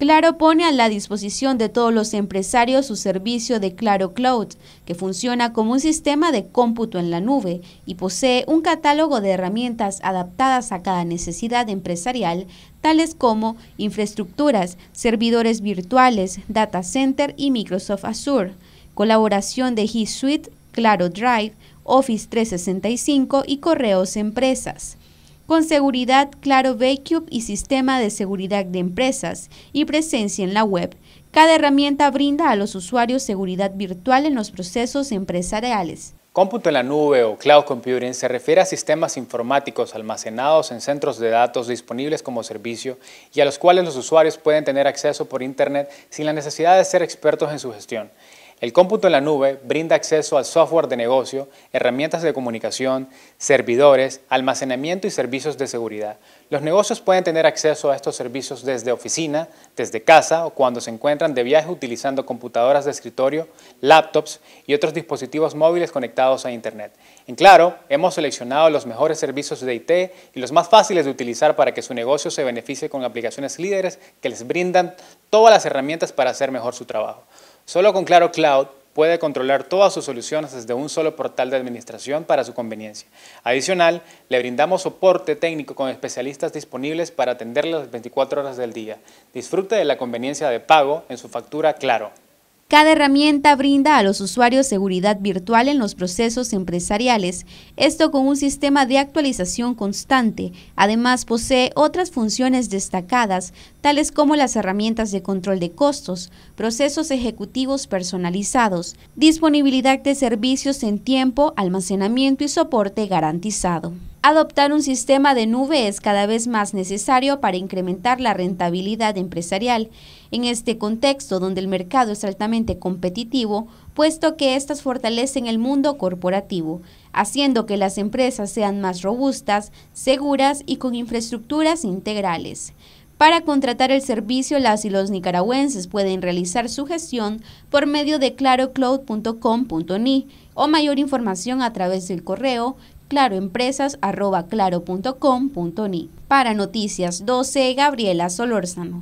Claro pone a la disposición de todos los empresarios su servicio de Claro Cloud, que funciona como un sistema de cómputo en la nube y posee un catálogo de herramientas adaptadas a cada necesidad empresarial, tales como infraestructuras, servidores virtuales, data center y Microsoft Azure, colaboración de G Suite, Claro Drive, Office 365 y correos empresas con seguridad Claro Backup y sistema de seguridad de empresas y presencia en la web. Cada herramienta brinda a los usuarios seguridad virtual en los procesos empresariales. Cómputo en la nube o cloud computing se refiere a sistemas informáticos almacenados en centros de datos disponibles como servicio y a los cuales los usuarios pueden tener acceso por Internet sin la necesidad de ser expertos en su gestión. El cómputo en la nube brinda acceso al software de negocio, herramientas de comunicación, servidores, almacenamiento y servicios de seguridad. Los negocios pueden tener acceso a estos servicios desde oficina, desde casa o cuando se encuentran de viaje utilizando computadoras de escritorio, laptops y otros dispositivos móviles conectados a Internet. En Claro, hemos seleccionado los mejores servicios de IT y los más fáciles de utilizar para que su negocio se beneficie con aplicaciones líderes que les brindan todas las herramientas para hacer mejor su trabajo. Solo con Claro Cloud puede controlar todas sus soluciones desde un solo portal de administración para su conveniencia. Adicional, le brindamos soporte técnico con especialistas disponibles para atenderle las 24 horas del día. Disfrute de la conveniencia de pago en su factura Claro. Cada herramienta brinda a los usuarios seguridad virtual en los procesos empresariales, esto con un sistema de actualización constante. Además, posee otras funciones destacadas, tales como las herramientas de control de costos, procesos ejecutivos personalizados, disponibilidad de servicios en tiempo, almacenamiento y soporte garantizado. Adoptar un sistema de nube es cada vez más necesario para incrementar la rentabilidad empresarial, en este contexto donde el mercado es altamente competitivo, puesto que éstas fortalecen el mundo corporativo, haciendo que las empresas sean más robustas, seguras y con infraestructuras integrales. Para contratar el servicio, las y los nicaragüenses pueden realizar su gestión por medio de clarocloud.com.ni o mayor información a través del correo claroempresas.claro.com.ni. Para Noticias 12, Gabriela Solórzano.